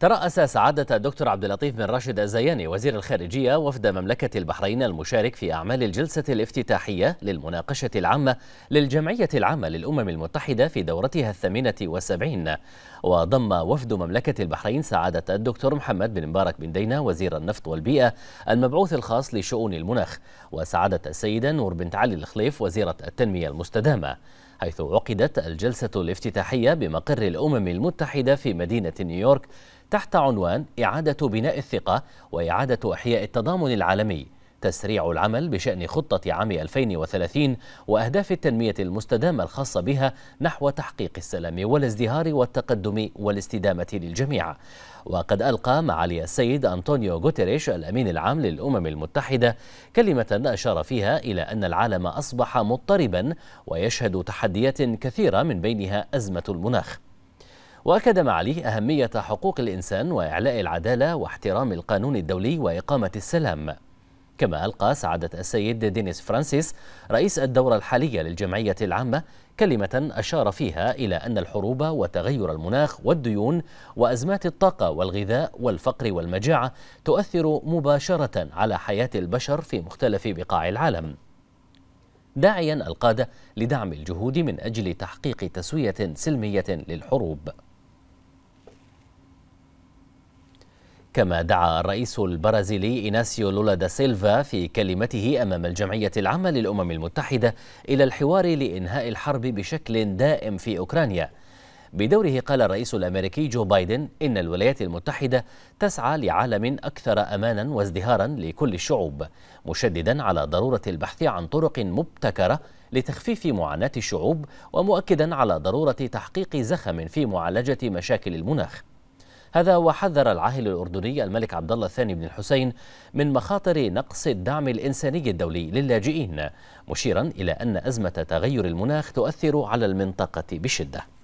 ترأس سعادة الدكتور عبد اللطيف بن راشد الزياني وزير الخارجية وفد مملكة البحرين المشارك في أعمال الجلسة الافتتاحية للمناقشة العامة للجمعية العامة للأمم المتحدة في دورتها الثامنة والسبعين وضم وفد مملكة البحرين سعادة الدكتور محمد بن مبارك بن دينا وزير النفط والبيئة المبعوث الخاص لشؤون المناخ وسعادة السيدة نور بنت علي الخليف وزيرة التنمية المستدامة حيث عقدت الجلسة الافتتاحية بمقر الأمم المتحدة في مدينة نيويورك تحت عنوان إعادة بناء الثقة وإعادة إحياء التضامن العالمي تسريع العمل بشأن خطة عام 2030 وأهداف التنمية المستدامة الخاصة بها نحو تحقيق السلام والازدهار والتقدم والاستدامة للجميع وقد ألقى معالي السيد أنطونيو غوتيريش الأمين العام للأمم المتحدة كلمة أشار فيها إلى أن العالم أصبح مضطربا ويشهد تحديات كثيرة من بينها أزمة المناخ وأكد معاليه أهمية حقوق الإنسان وإعلاء العدالة واحترام القانون الدولي وإقامة السلام كما ألقى سعادة السيد دينيس فرانسيس رئيس الدورة الحالية للجمعية العامة كلمة أشار فيها إلى أن الحروب وتغير المناخ والديون وأزمات الطاقة والغذاء والفقر والمجاعة تؤثر مباشرة على حياة البشر في مختلف بقاع العالم داعيا القادة لدعم الجهود من أجل تحقيق تسوية سلمية للحروب كما دعا الرئيس البرازيلي إناسيو لولا دا سيلفا في كلمته أمام الجمعية العامة للأمم المتحدة إلى الحوار لإنهاء الحرب بشكل دائم في أوكرانيا بدوره قال الرئيس الأمريكي جو بايدن إن الولايات المتحدة تسعى لعالم أكثر أمانا وازدهارا لكل الشعوب مشددا على ضرورة البحث عن طرق مبتكرة لتخفيف معاناة الشعوب ومؤكدا على ضرورة تحقيق زخم في معالجة مشاكل المناخ هذا وحذر العاهل الأردني الملك عبد الله الثاني بن الحسين من مخاطر نقص الدعم الإنساني الدولي للاجئين مشيرا إلى أن أزمة تغير المناخ تؤثر على المنطقة بشدة